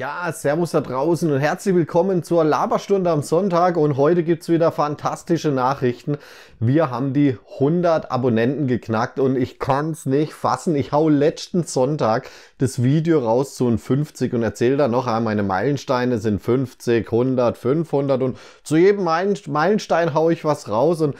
Ja, Servus da draußen und herzlich willkommen zur Laberstunde am Sonntag und heute gibt's wieder fantastische Nachrichten. Wir haben die 100 Abonnenten geknackt und ich kann's nicht fassen. Ich hau letzten Sonntag das Video raus zu 50 und erzähle da noch, einmal, meine Meilensteine sind 50, 100, 500 und zu jedem Meilenstein hau ich was raus und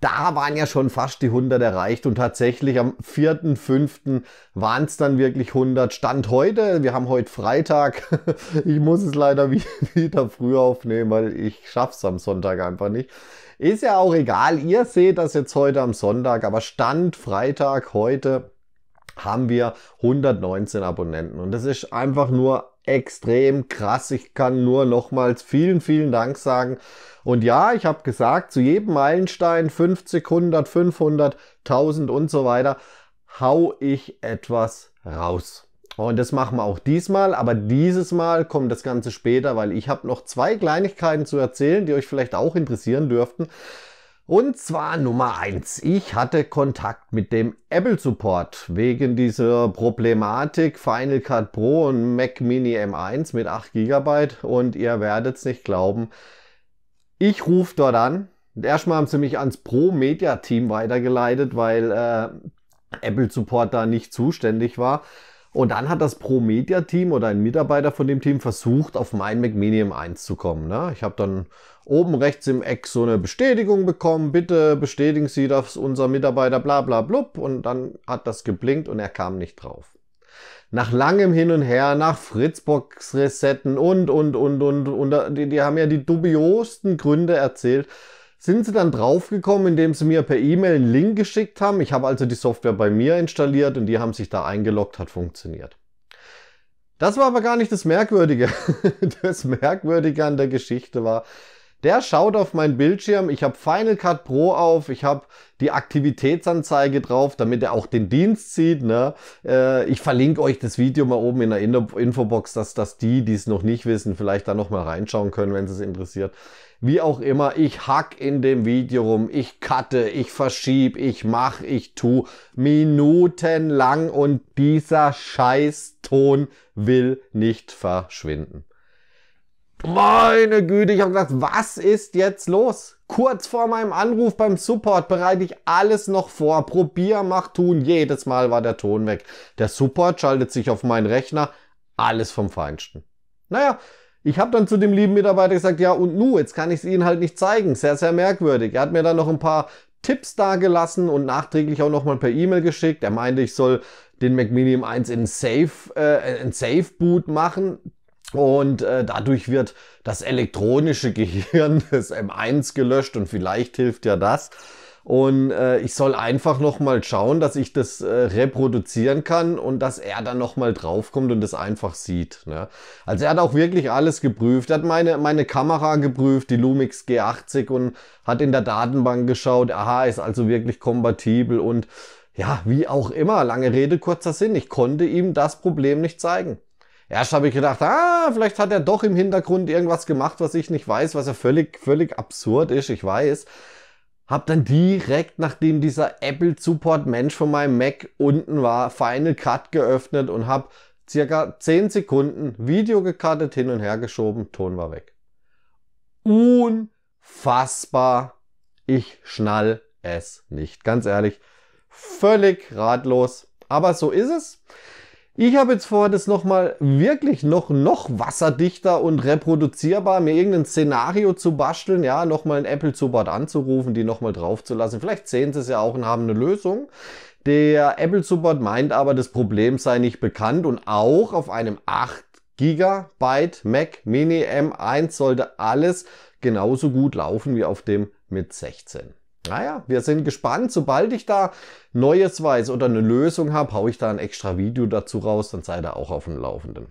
da waren ja schon fast die 100 erreicht und tatsächlich am 4.5. waren es dann wirklich 100. Stand heute, wir haben heute Freitag, ich muss es leider wieder früh aufnehmen, weil ich schaff's am Sonntag einfach nicht. Ist ja auch egal, ihr seht das jetzt heute am Sonntag, aber Stand Freitag heute haben wir 119 Abonnenten und das ist einfach nur extrem krass. Ich kann nur nochmals vielen, vielen Dank sagen. Und ja, ich habe gesagt, zu jedem Meilenstein 50, 100, 500, 1000 und so weiter, hau ich etwas raus. Und das machen wir auch diesmal, aber dieses Mal kommt das Ganze später, weil ich habe noch zwei Kleinigkeiten zu erzählen, die euch vielleicht auch interessieren dürften. Und zwar Nummer eins: Ich hatte Kontakt mit dem Apple Support wegen dieser Problematik Final Cut Pro und Mac Mini M1 mit 8 GB und ihr werdet es nicht glauben. Ich rufe dort an. Erstmal haben sie mich ans Pro Media Team weitergeleitet, weil äh, Apple Support da nicht zuständig war. Und dann hat das pro media team oder ein Mitarbeiter von dem Team versucht, auf mein Mac Medium 1 zu kommen. Ne? Ich habe dann oben rechts im Eck so eine Bestätigung bekommen. Bitte bestätigen Sie, dass unser Mitarbeiter bla bla blub. Und dann hat das geblinkt und er kam nicht drauf. Nach langem Hin und Her, nach Fritzbox-Resetten und, und, und, und, und, die, die haben ja die dubiosten Gründe erzählt, sind sie dann draufgekommen, indem sie mir per E-Mail einen Link geschickt haben. Ich habe also die Software bei mir installiert und die haben sich da eingeloggt, hat funktioniert. Das war aber gar nicht das Merkwürdige. Das Merkwürdige an der Geschichte war, der schaut auf meinen Bildschirm, ich habe Final Cut Pro auf, ich habe die Aktivitätsanzeige drauf, damit er auch den Dienst sieht. Ne? Äh, ich verlinke euch das Video mal oben in der Infobox, dass, dass die, die es noch nicht wissen, vielleicht da nochmal reinschauen können, wenn es interessiert. Wie auch immer, ich hack in dem Video rum, ich cutte, ich verschieb, ich mach, ich tu, minutenlang und dieser Scheißton will nicht verschwinden. Meine Güte, ich habe gedacht, was ist jetzt los? Kurz vor meinem Anruf beim Support bereite ich alles noch vor. Probier, mach, tun. Jedes Mal war der Ton weg. Der Support schaltet sich auf meinen Rechner. Alles vom Feinsten. Naja, ich habe dann zu dem lieben Mitarbeiter gesagt, ja und nu, jetzt kann ich es Ihnen halt nicht zeigen. Sehr, sehr merkwürdig. Er hat mir dann noch ein paar Tipps dargelassen und nachträglich auch nochmal per E-Mail geschickt. Er meinte, ich soll den Mac Mini M1 in Safe, äh, in Safe Boot machen. Und äh, dadurch wird das elektronische Gehirn des M1 gelöscht und vielleicht hilft ja das. Und äh, ich soll einfach nochmal schauen, dass ich das äh, reproduzieren kann und dass er dann nochmal draufkommt und das einfach sieht. Ne? Also er hat auch wirklich alles geprüft. Er hat meine, meine Kamera geprüft, die Lumix G80 und hat in der Datenbank geschaut. Aha, ist also wirklich kompatibel und ja, wie auch immer. Lange Rede, kurzer Sinn. Ich konnte ihm das Problem nicht zeigen. Erst habe ich gedacht, ah, vielleicht hat er doch im Hintergrund irgendwas gemacht, was ich nicht weiß, was ja völlig, völlig absurd ist, ich weiß. Hab dann direkt, nachdem dieser Apple Support Mensch von meinem Mac unten war, Final Cut geöffnet und hab circa 10 Sekunden Video gecuttet, hin und her geschoben, Ton war weg. Unfassbar. Ich schnall es nicht. Ganz ehrlich, völlig ratlos. Aber so ist es. Ich habe jetzt vor, das nochmal wirklich noch, noch wasserdichter und reproduzierbar, mir irgendein Szenario zu basteln, ja, nochmal einen Apple Support anzurufen, die nochmal draufzulassen. Vielleicht sehen sie es ja auch und haben eine Lösung. Der Apple Support meint aber, das Problem sei nicht bekannt und auch auf einem 8 GB Mac Mini M1 sollte alles genauso gut laufen wie auf dem mit 16. Naja, wir sind gespannt. Sobald ich da Neues weiß oder eine Lösung habe, haue ich da ein extra Video dazu raus, dann seid ihr auch auf dem Laufenden.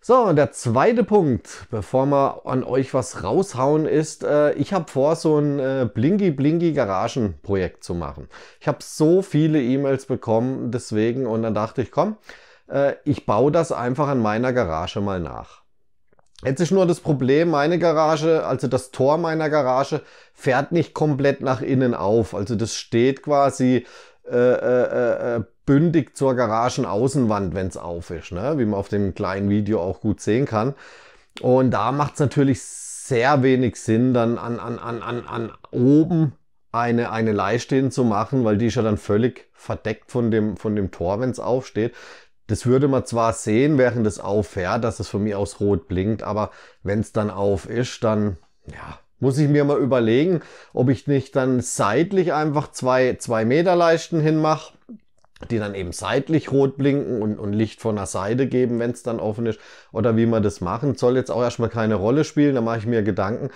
So, und der zweite Punkt, bevor wir an euch was raushauen, ist, äh, ich habe vor, so ein äh, Blinky-Blinky-Garagenprojekt zu machen. Ich habe so viele E-Mails bekommen, deswegen, und dann dachte ich, komm, äh, ich baue das einfach an meiner Garage mal nach. Jetzt ist nur das Problem, meine Garage, also das Tor meiner Garage, fährt nicht komplett nach innen auf. Also das steht quasi äh, äh, äh, äh bündig zur Garagenaußenwand, wenn es auf ist, ne? wie man auf dem kleinen Video auch gut sehen kann. Und da macht es natürlich sehr wenig Sinn, dann an, an, an, an, an oben eine, eine Leiste zu machen, weil die ist ja dann völlig verdeckt von dem, von dem Tor, wenn es aufsteht. Das würde man zwar sehen, während es auffährt, dass es von mir aus rot blinkt, aber wenn es dann auf ist, dann ja, muss ich mir mal überlegen, ob ich nicht dann seitlich einfach zwei, zwei Meter Leisten hinmache, die dann eben seitlich rot blinken und, und Licht von der Seite geben, wenn es dann offen ist, oder wie man das machen. Soll jetzt auch erstmal keine Rolle spielen, da mache ich mir Gedanken.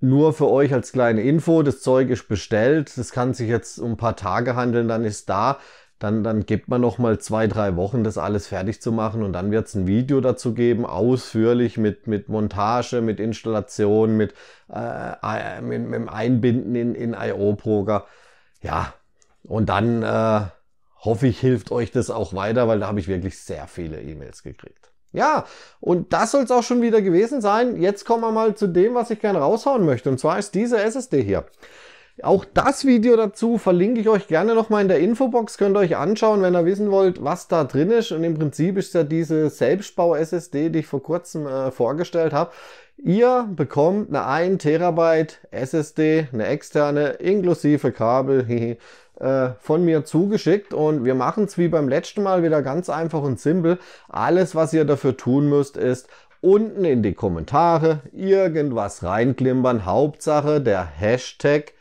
Nur für euch als kleine Info, das Zeug ist bestellt, das kann sich jetzt um ein paar Tage handeln, dann ist da dann, dann gibt man noch mal zwei, drei Wochen, das alles fertig zu machen und dann wird es ein Video dazu geben, ausführlich mit, mit Montage, mit Installation, mit, äh, äh mit, mit Einbinden in, in IO-Proger. Ja, und dann äh, hoffe ich, hilft euch das auch weiter, weil da habe ich wirklich sehr viele E-Mails gekriegt. Ja, und das soll es auch schon wieder gewesen sein. Jetzt kommen wir mal zu dem, was ich gerne raushauen möchte. Und zwar ist diese SSD hier. Auch das Video dazu verlinke ich euch gerne nochmal in der Infobox. Könnt ihr euch anschauen, wenn ihr wissen wollt, was da drin ist. Und im Prinzip ist ja diese Selbstbau-SSD, die ich vor kurzem äh, vorgestellt habe. Ihr bekommt eine 1 Terabyte SSD, eine externe, inklusive Kabel, äh, von mir zugeschickt und wir machen es wie beim letzten Mal wieder ganz einfach und simpel. Alles, was ihr dafür tun müsst, ist unten in die Kommentare irgendwas reinklimpern. Hauptsache der Hashtag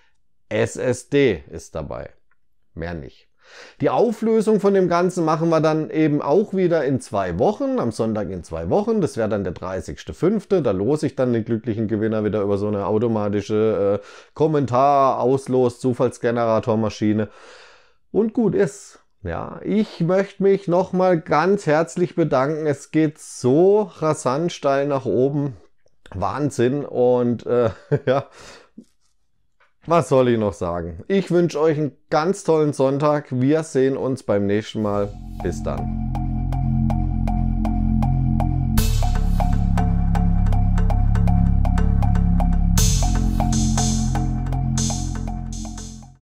SSD ist dabei. Mehr nicht. Die Auflösung von dem Ganzen machen wir dann eben auch wieder in zwei Wochen, am Sonntag in zwei Wochen. Das wäre dann der 30.05. Da lose ich dann den glücklichen Gewinner wieder über so eine automatische äh, Kommentar-Auslos-Zufallsgeneratormaschine. Und gut ist. Ja, ich möchte mich nochmal ganz herzlich bedanken. Es geht so rasant steil nach oben. Wahnsinn. Und äh, ja, was soll ich noch sagen? Ich wünsche euch einen ganz tollen Sonntag. Wir sehen uns beim nächsten Mal. Bis dann.